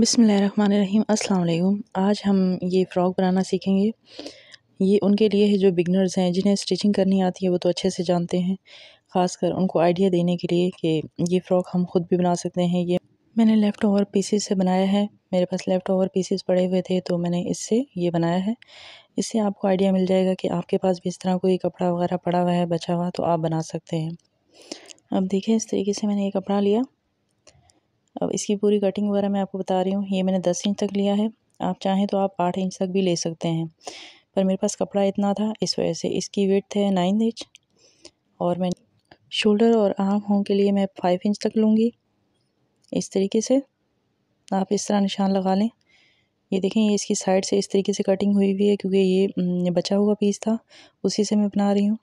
बिसमीम अस्सलाम आज हम ये फ़्रॉक बनाना सीखेंगे ये उनके लिए है जो बिगनर्स हैं जिन्हें स्टिचिंग करनी आती है वो तो अच्छे से जानते हैं ख़ासकर उनको आइडिया देने के लिए कि ये फ़्रॉक हम ख़ुद भी बना सकते हैं ये मैंने लेफ़्ट ओवर पीसीस से बनाया है मेरे पास लेफ़्ट ओवर पीसीस पड़े हुए थे तो मैंने इससे ये बनाया है इससे आपको आइडिया मिल जाएगा कि आपके पास भी इस तरह कोई कपड़ा वगैरह पड़ा हुआ है बचा हुआ तो आप बना सकते हैं अब देखें इस तरीके से मैंने ये कपड़ा लिया अब इसकी पूरी कटिंग वगैरह मैं आपको बता रही हूँ ये मैंने दस इंच तक लिया है आप चाहें तो आप आठ इंच तक भी ले सकते हैं पर मेरे पास कपड़ा इतना था इस वजह से इसकी वेट है नाइन इंच और मैं शोल्डर और आर्म होम के लिए मैं फाइव इंच तक लूँगी इस तरीके से आप इस तरह निशान लगा लें ये देखें ये इसकी साइड से इस तरीके से कटिंग हुई हुई है क्योंकि ये हम्म, बचा हुआ पीस था उसी से मैं बना रही हूँ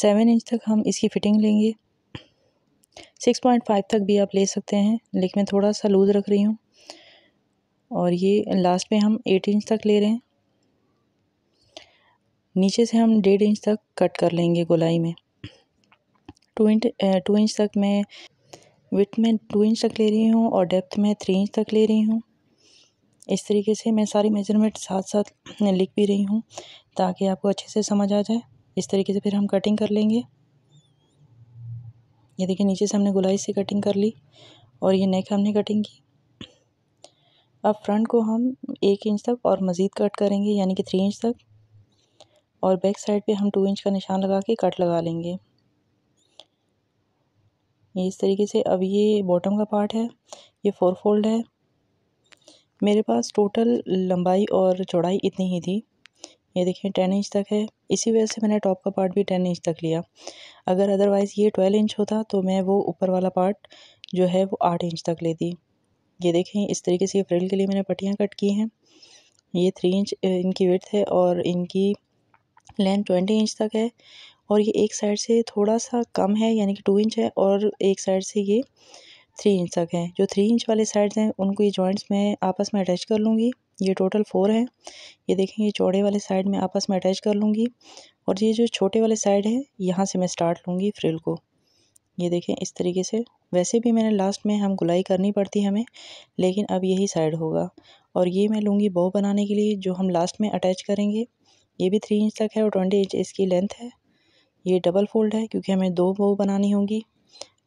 सेवन इंच तक हम इसकी फ़िटिंग लेंगे सिक्स पॉइंट फाइव तक भी आप ले सकते हैं लेकिन मैं थोड़ा सा लूज़ रख रही हूँ और ये लास्ट में हम एट इंच तक ले रहे हैं नीचे से हम डेढ़ इंच तक कट कर लेंगे गोलाई में टू इंच टू इंच तक मैं विथ में टू इंच तक ले रही हूँ और डेप्थ में थ्री इंच तक ले रही हूँ इस तरीके से मैं सारी मेजरमेंट साथ साथ लिख भी रही हूँ ताकि आपको अच्छे से समझ आ जाए इस तरीके से फिर हम कटिंग कर लेंगे ये देखिए नीचे से हमने गुलाई से कटिंग कर ली और ये नेक हमने कटिंग की अब फ्रंट को हम एक इंच तक और मज़ीद कट करेंगे यानी कि थ्री इंच तक और बैक साइड पे हम टू इंच का निशान लगा के कट लगा लेंगे ये इस तरीके से अब ये बॉटम का पार्ट है ये फोर फोल्ड है मेरे पास टोटल लंबाई और चौड़ाई इतनी ही थी ये देखिए टेन इंच तक है इसी वजह से मैंने टॉप का पार्ट भी टेन इंच तक लिया अगर अदरवाइज़ ये ट्वेल्व इंच होता तो मैं वो ऊपर वाला पार्ट जो है वो आठ इंच तक लेती ये देखें इस तरीके से ये फ्रिल के लिए मैंने पट्टियाँ कट की हैं ये थ्री इंच इनकी विथ है और इनकी लेंथ ट्वेंटी इंच तक है और ये एक साइड से थोड़ा सा कम है यानी कि टू इंच है और एक साइड से ये थ्री इंच तक हैं जो थ्री इंच वाले साइड्स हैं उनको ये जॉइंट्स में आपस में अटैच कर लूँगी ये टोटल फोर हैं ये देखें ये चौड़े वाले साइड में आपस में अटैच कर लूँगी और ये जो छोटे वाले साइड है यहाँ से मैं स्टार्ट लूँगी फ्रिल को ये देखें इस तरीके से वैसे भी मैंने लास्ट में हम गुलाई करनी पड़ती हमें लेकिन अब यही साइड होगा और ये मैं लूँगी बो बनाने के लिए जो हम लास्ट में अटैच करेंगे ये भी थ्री इंच तक है और ट्वेंटी इंच इसकी लेंथ है ये डबल फोल्ड है क्योंकि हमें दो बो बनानी होगी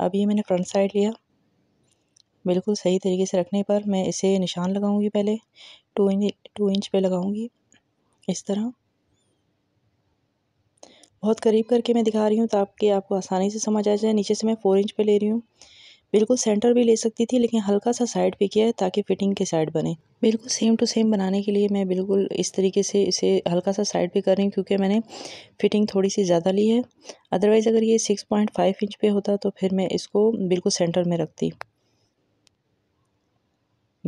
अब ये मैंने फ्रंट साइड लिया बिल्कुल सही तरीके से रखने पर मैं इसे निशान लगाऊंगी पहले टू इंच टू इंच पे लगाऊंगी इस तरह बहुत करीब करके मैं दिखा रही हूँ ताकि आपको आसानी से समझ आ जाए नीचे से मैं फ़ोर इंच पे ले रही हूँ बिल्कुल सेंटर भी ले सकती थी लेकिन हल्का सा साइड पे किया है ताकि फिटिंग के साइड बने बिल्कुल सेम टू सेम बनाने के लिए मैं बिल्कुल इस तरीके से इसे हल्का सा साइड पे कर रही हूँ क्योंकि मैंने फिटिंग थोड़ी सी ज़्यादा ली है अदरवाइज़ अगर ये सिक्स पॉइंट फाइव इंच पे होता तो फिर मैं इसको बिल्कुल सेंटर में रखती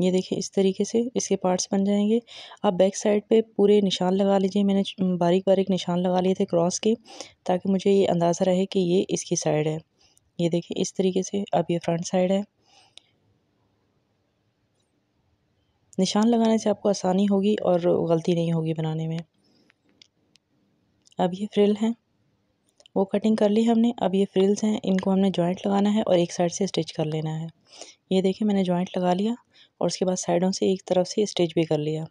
ये देखिए इस तरीके से इसके पार्ट्स बन जाएंगे आप बैक साइड पे पूरे निशान लगा लीजिए मैंने बारीक बारीक निशान लगा लिए थे क्रॉस के ताकि मुझे ये अंदाज़ा रहे कि ये इसकी साइड है ये देखिए इस तरीके से अब ये फ्रंट साइड है निशान लगाने से आपको आसानी होगी और गलती नहीं होगी बनाने में अब ये फ्रिल हैं वो कटिंग कर ली हमने अब ये फ्रिल्स हैं इनको हमने जॉइंट लगाना है और एक साइड से स्टिच कर लेना है ये देखिए मैंने जॉइंट लगा लिया और उसके बाद साइडों से एक तरफ से स्टिच भी कर लिया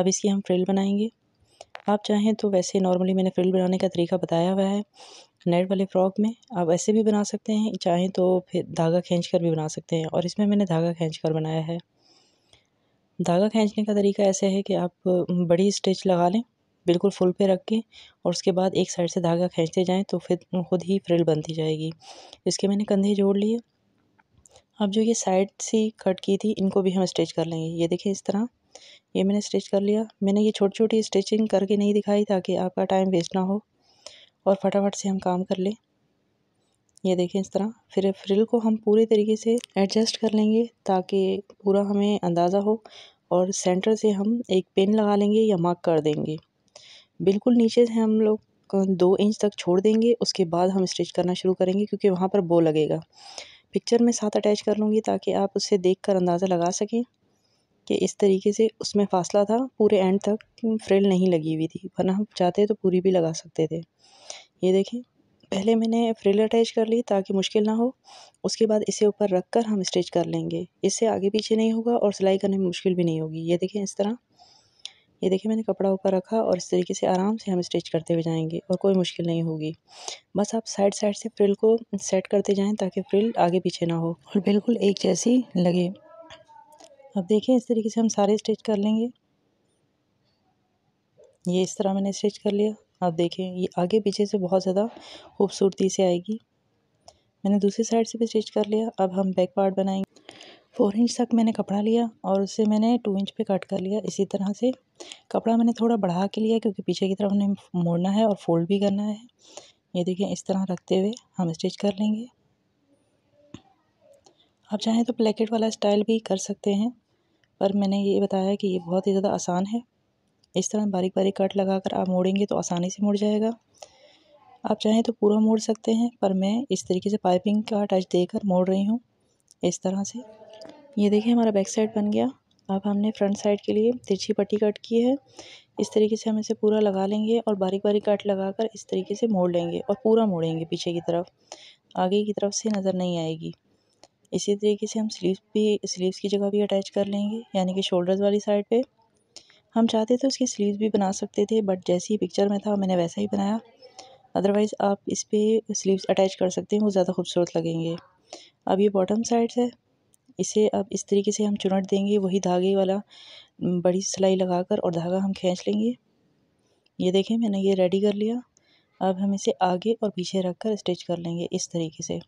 अब इसकी हम फ्रिल बनाएंगे आप चाहें तो वैसे नॉर्मली मैंने फ्रिल बनाने का तरीका बताया हुआ है नेट वाले फ्रॉक में आप ऐसे भी बना सकते हैं चाहें तो फिर धागा खींच कर भी बना सकते हैं और इसमें मैंने धागा खींच कर बनाया है धागा खींचने का तरीका ऐसे है कि आप बड़ी स्टिच लगा लें बिल्कुल फुल पे रख के और उसके बाद एक साइड से धागा खींचते जाएं तो फिर खुद ही फ्रिल बनती जाएगी इसके मैंने कंधे जोड़ लिए अब जो ये साइड सी कट की थी इनको भी हम स्टिच कर लेंगे ये देखिए इस तरह ये मैंने स्टिच कर लिया मैंने ये छोटी छोटी स्टिचिंग करके नहीं दिखाई ताकि आपका टाइम वेस्ट ना हो और फटाफट से हम काम कर लें ये देखें इस तरह फिर फ्रिल को हम पूरे तरीके से एडजस्ट कर लेंगे ताकि पूरा हमें अंदाज़ा हो और सेंटर से हम एक पेन लगा लेंगे या मार्क कर देंगे बिल्कुल नीचे से हम लोग दो इंच तक छोड़ देंगे उसके बाद हम स्टिच करना शुरू करेंगे क्योंकि वहाँ पर बो लगेगा पिक्चर में साथ अटैच कर लूँगी ताकि आप उसे देख कर अंदाज़ा लगा सकें कि इस तरीके से उसमें फ़ासला था पूरे एंड तक फ्रिल नहीं लगी हुई थी वरना हम चाहते तो पूरी भी लगा सकते थे ये देखें पहले मैंने फ्रिल अटैच कर ली ताकि मुश्किल ना हो उसके बाद इसे ऊपर रख कर हम स्टिच कर लेंगे इससे आगे पीछे नहीं होगा और सिलाई करने में मुश्किल भी नहीं होगी ये देखें इस तरह ये देखिए मैंने कपड़ा ऊपर रखा और इस तरीके से आराम से हम स्टिच करते हुए जाएंगे और कोई मुश्किल नहीं होगी बस आप साइड साइड से फ्रिल को सेट करते जाएं ताकि फ्रिल आगे पीछे ना हो और बिल्कुल एक जैसी लगे अब देखिए इस तरीके से हम सारे स्टिच कर लेंगे ये इस तरह मैंने स्टिच कर लिया अब देखें ये आगे पीछे से बहुत ज़्यादा खूबसूरती से आएगी मैंने दूसरी साइड से भी स्टिच कर लिया अब हम बैक पार्ट बनाएंगे फोर इंच तक मैंने कपड़ा लिया और उसे मैंने टू इंच पे कट कर लिया इसी तरह से कपड़ा मैंने थोड़ा बढ़ा के लिया क्योंकि पीछे की तरफ हमें मोड़ना है और फोल्ड भी करना है ये देखिए इस तरह रखते हुए हम स्टिच कर लेंगे आप चाहें तो प्लेकेट वाला स्टाइल भी कर सकते हैं पर मैंने ये बताया कि ये बहुत ही ज़्यादा आसान है इस तरह बारीक बारीक कट लगा कर आप मोड़ेंगे तो आसानी से मुड़ जाएगा आप चाहें तो पूरा मोड़ सकते हैं पर मैं इस तरीके से पाइपिंग का टच देकर मोड़ रही हूँ इस तरह से ये देखिए हमारा बैक साइड बन गया अब हमने फ्रंट साइड के लिए तिरछी पट्टी कट की है इस तरीके से हम इसे पूरा लगा लेंगे और बारीक बारीक कट लगाकर इस तरीके से मोड़ लेंगे और पूरा मोड़ेंगे पीछे की तरफ आगे की तरफ से नज़र नहीं आएगी इसी तरीके से हम स्लीव्स भी स्लीव्स की जगह भी अटैच कर लेंगे यानी कि शोल्डर्स वाली साइड पे हम चाहते थे उसकी स्लीव्स भी बना सकते थे बट जैसे ही पिक्चर में था मैंने वैसा ही बनाया अदरवाइज़ आप इस पर स्लीव्स अटैच कर सकते हैं वो ज़्यादा खूबसूरत लगेंगे अब ये बॉटम साइड है इसे अब इस तरीके से हम चुनट देंगे वही धागे वाला बड़ी सिलाई लगाकर और धागा हम खींच लेंगे ये देखें मैंने ये रेडी कर लिया अब हम इसे आगे और पीछे रख कर स्टिच कर लेंगे इस तरीके से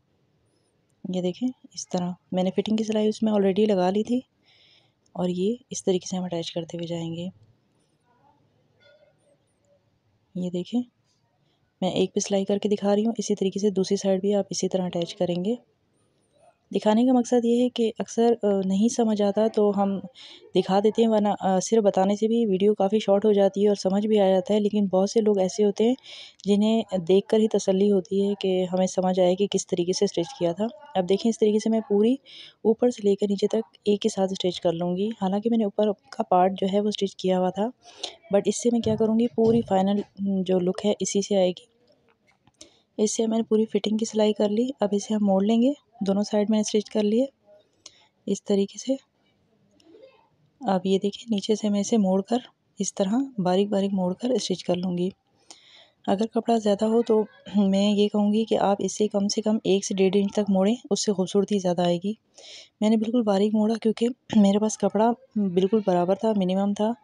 ये देखें इस तरह मैंने फिटिंग की सिलाई उसमें ऑलरेडी लगा ली थी और ये इस तरीके से हम अटैच करते हुए जाएंगे ये देखें मैं एक पे सिलाई करके दिखा रही हूँ इसी तरीके से दूसरी साइड भी आप इसी तरह अटैच करेंगे दिखाने का मकसद ये है कि अक्सर नहीं समझ आता तो हम दिखा देते हैं वरना सिर्फ बताने से भी वीडियो काफ़ी शॉर्ट हो जाती है और समझ भी आ जाता है लेकिन बहुत से लोग ऐसे होते हैं जिन्हें देख कर ही तसल्ली होती है कि हमें समझ आया कि किस तरीके से स्ट्रेच किया था अब देखें इस तरीके से मैं पूरी ऊपर से लेकर नीचे तक एक ही साथ स्ट्रेच कर लूँगी हालाँकि मैंने ऊपर का पार्ट जो है वो स्टिच किया हुआ था बट इससे मैं क्या करूँगी पूरी फाइनल जो लुक है इसी से आएगी इससे मैंने पूरी फिटिंग की सिलाई कर ली अब इसे हम मोड़ लेंगे दोनों साइड में स्टिच कर लिए इस तरीके से अब ये देखिए नीचे से मैं इसे मोड़ कर इस तरह बारीक बारीक मोड़ कर स्टिच कर लूँगी अगर कपड़ा ज़्यादा हो तो मैं ये कहूँगी कि आप इसे कम से कम एक से डेढ़ इंच तक मोड़ें उससे खूबसूरती ज़्यादा आएगी मैंने बिल्कुल बारीक मोड़ा क्योंकि मेरे पास कपड़ा बिल्कुल बराबर था मिनिमम था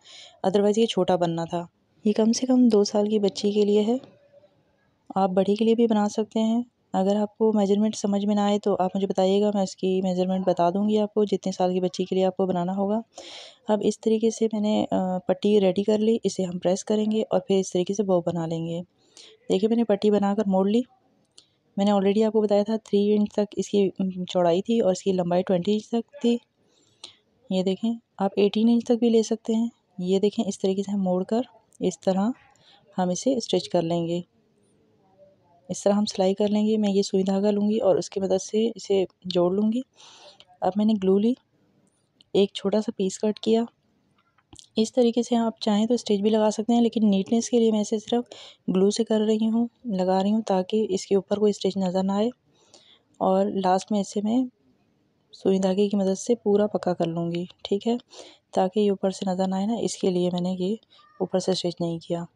अदरवाइज़ ये छोटा बनना था ये कम से कम दो साल की बच्ची के लिए है आप बड़ी के लिए भी बना सकते हैं अगर आपको मेजरमेंट समझ में ना आए तो आप मुझे बताइएगा मैं उसकी मेजरमेंट बता दूंगी आपको जितने साल की बच्ची के लिए आपको बनाना होगा अब इस तरीके से मैंने पट्टी रेडी कर ली इसे हम प्रेस करेंगे और फिर इस तरीके से बो बना लेंगे देखिए मैंने पट्टी बनाकर मोड़ ली मैंने ऑलरेडी आपको बताया था थ्री इंच तक इसकी चौड़ाई थी और इसकी लंबाई ट्वेंटी इंच तक थी ये देखें आप एटीन इंच तक भी ले सकते हैं ये देखें इस तरीके से हम मोड़ कर इस तरह हम इसे स्टिच कर लेंगे इस तरह हम सिलाई कर लेंगे मैं ये सुई धागा लूँगी और उसकी मदद से इसे जोड़ लूँगी अब मैंने ग्लू ली एक छोटा सा पीस कट किया इस तरीके से आप चाहें तो स्टिच भी लगा सकते हैं लेकिन नीटनेस के लिए मैं इसे सिर्फ ग्लू से कर रही हूँ लगा रही हूँ ताकि इसके ऊपर कोई स्टिच नज़र ना आए और लास्ट में इसे मैं सुई धागे की मदद से पूरा पक्का कर लूँगी ठीक है ताकि ये ऊपर से नज़र ना आए ना इसके लिए मैंने ये ऊपर से स्टिच नहीं किया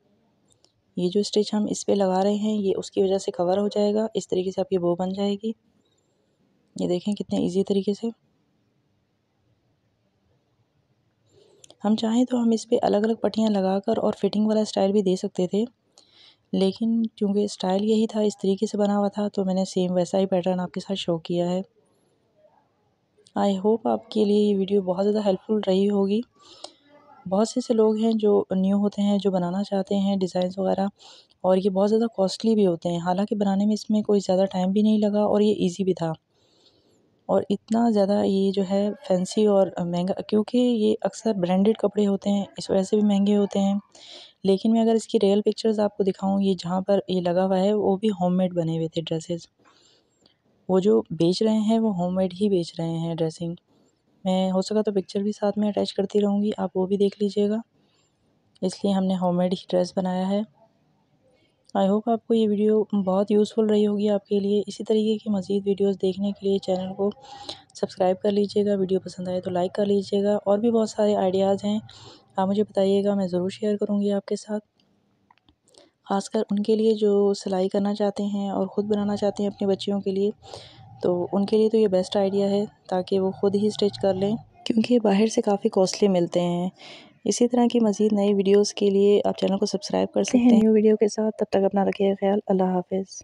ये जो स्टिच हम इस पर लगा रहे हैं ये उसकी वजह से कवर हो जाएगा इस तरीके से आपकी बो बन जाएगी ये देखें कितने इजी तरीके से हम चाहें तो हम इस पर अलग अलग पट्टियाँ लगाकर और फिटिंग वाला स्टाइल भी दे सकते थे लेकिन क्योंकि स्टाइल यही था इस तरीके से बना हुआ था तो मैंने सेम वैसा ही पैटर्न आपके साथ शो किया है आई होप आपके लिए ये वीडियो बहुत ज़्यादा हेल्पफुल रही होगी बहुत से ऐसे लोग हैं जो न्यू होते हैं जो बनाना चाहते हैं डिज़ाइंस वगैरह और ये बहुत ज़्यादा कॉस्टली भी होते हैं हालांकि बनाने में इसमें कोई ज़्यादा टाइम भी नहीं लगा और ये ईज़ी भी था और इतना ज़्यादा ये जो है फैंसी और महंगा क्योंकि ये अक्सर ब्रांडेड कपड़े होते हैं इस वजह से भी महंगे होते हैं लेकिन मैं अगर इसकी रियल पिक्चर्स आपको दिखाऊँ ये जहाँ पर ये लगा हुआ है वो भी होम बने हुए थे ड्रेसेस वो जो बेच रहे हैं वो होम ही बेच रहे हैं ड्रेसिंग मैं हो सका तो पिक्चर भी साथ में अटैच करती रहूँगी आप वो भी देख लीजिएगा इसलिए हमने होममेड ही ड्रेस बनाया है आई होप आपको ये वीडियो बहुत यूज़फुल रही होगी आपके लिए इसी तरीके की मज़ीद वीडियोस देखने के लिए चैनल को सब्सक्राइब कर लीजिएगा वीडियो पसंद आए तो लाइक कर लीजिएगा और भी बहुत सारे आइडियाज़ हैं आप मुझे बताइएगा मैं ज़रूर शेयर करूँगी आपके साथ ख़ासकर उनके लिए जो सिलाई करना चाहते हैं और ख़ुद बनाना चाहते हैं अपनी बच्चियों के लिए तो उनके लिए तो ये बेस्ट आइडिया है ताकि वो ख़ुद ही स्टिच कर लें क्योंकि ये बाहर से काफ़ी कॉस्टली मिलते हैं इसी तरह की मज़ीद नई वीडियोस के लिए आप चैनल को सब्सक्राइब कर सकते हैं न्यू वीडियो के साथ तब तक अपना रखिए ख्याल अल्लाह हाफिज़